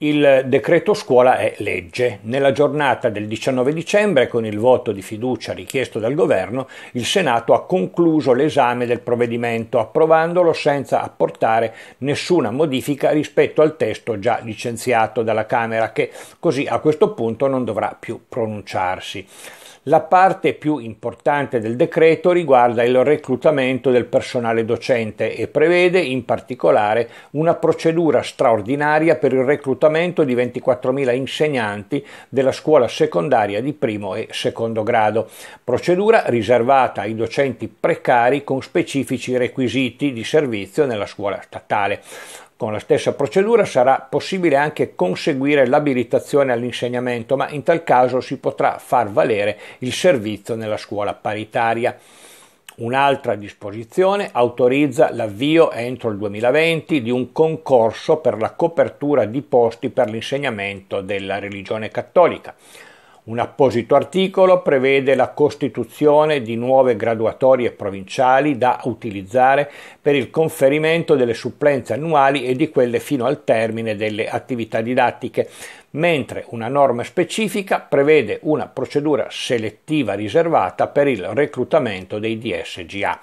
Il decreto scuola è legge. Nella giornata del 19 dicembre, con il voto di fiducia richiesto dal governo, il Senato ha concluso l'esame del provvedimento, approvandolo senza apportare nessuna modifica rispetto al testo già licenziato dalla Camera, che così a questo punto non dovrà più pronunciarsi. La parte più importante del decreto riguarda il reclutamento del personale docente e prevede in particolare una procedura straordinaria per il reclutamento reclutamento di 24.000 insegnanti della scuola secondaria di primo e secondo grado, procedura riservata ai docenti precari con specifici requisiti di servizio nella scuola statale. Con la stessa procedura sarà possibile anche conseguire l'abilitazione all'insegnamento, ma in tal caso si potrà far valere il servizio nella scuola paritaria. Un'altra disposizione autorizza l'avvio entro il 2020 di un concorso per la copertura di posti per l'insegnamento della religione cattolica. Un apposito articolo prevede la costituzione di nuove graduatorie provinciali da utilizzare per il conferimento delle supplenze annuali e di quelle fino al termine delle attività didattiche, mentre una norma specifica prevede una procedura selettiva riservata per il reclutamento dei DSGA.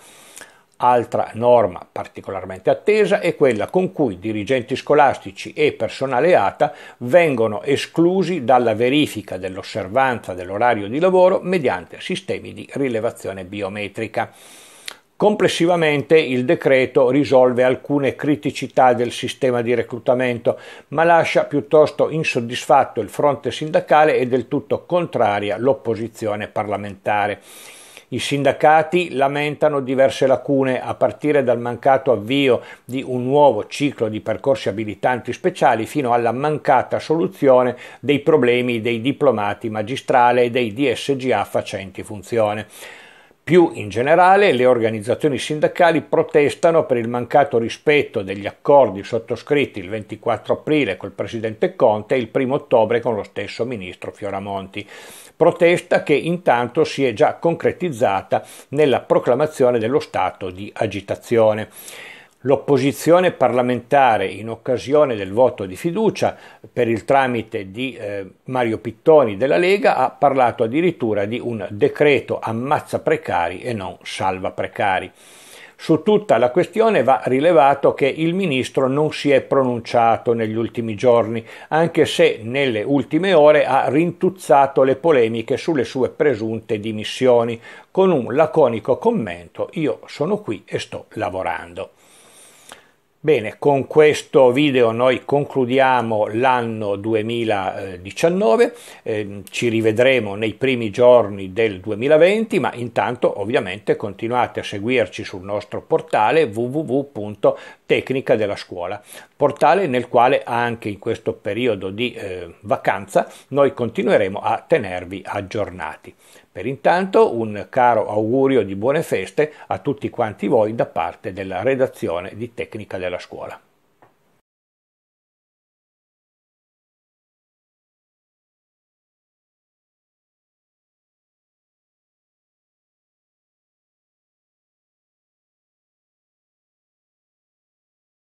Altra norma particolarmente attesa è quella con cui dirigenti scolastici e personale ATA vengono esclusi dalla verifica dell'osservanza dell'orario di lavoro mediante sistemi di rilevazione biometrica. Complessivamente il decreto risolve alcune criticità del sistema di reclutamento, ma lascia piuttosto insoddisfatto il fronte sindacale e del tutto contraria l'opposizione parlamentare. I sindacati lamentano diverse lacune a partire dal mancato avvio di un nuovo ciclo di percorsi abilitanti speciali fino alla mancata soluzione dei problemi dei diplomati magistrale e dei DSGA facenti funzione. Più in generale, le organizzazioni sindacali protestano per il mancato rispetto degli accordi sottoscritti il 24 aprile col presidente Conte e il 1 ottobre con lo stesso ministro Fioramonti. Protesta che intanto si è già concretizzata nella proclamazione dello stato di agitazione. L'opposizione parlamentare in occasione del voto di fiducia per il tramite di eh, Mario Pittoni della Lega ha parlato addirittura di un decreto ammazza precari e non salva precari. Su tutta la questione va rilevato che il ministro non si è pronunciato negli ultimi giorni, anche se nelle ultime ore ha rintuzzato le polemiche sulle sue presunte dimissioni, con un laconico commento io sono qui e sto lavorando. Bene, con questo video noi concludiamo l'anno 2019, eh, ci rivedremo nei primi giorni del 2020, ma intanto ovviamente continuate a seguirci sul nostro portale www.tecnicadellascuola, portale nel quale anche in questo periodo di eh, vacanza noi continueremo a tenervi aggiornati. Per intanto un caro augurio di buone feste a tutti quanti voi da parte della redazione di Tecnica della Scuola.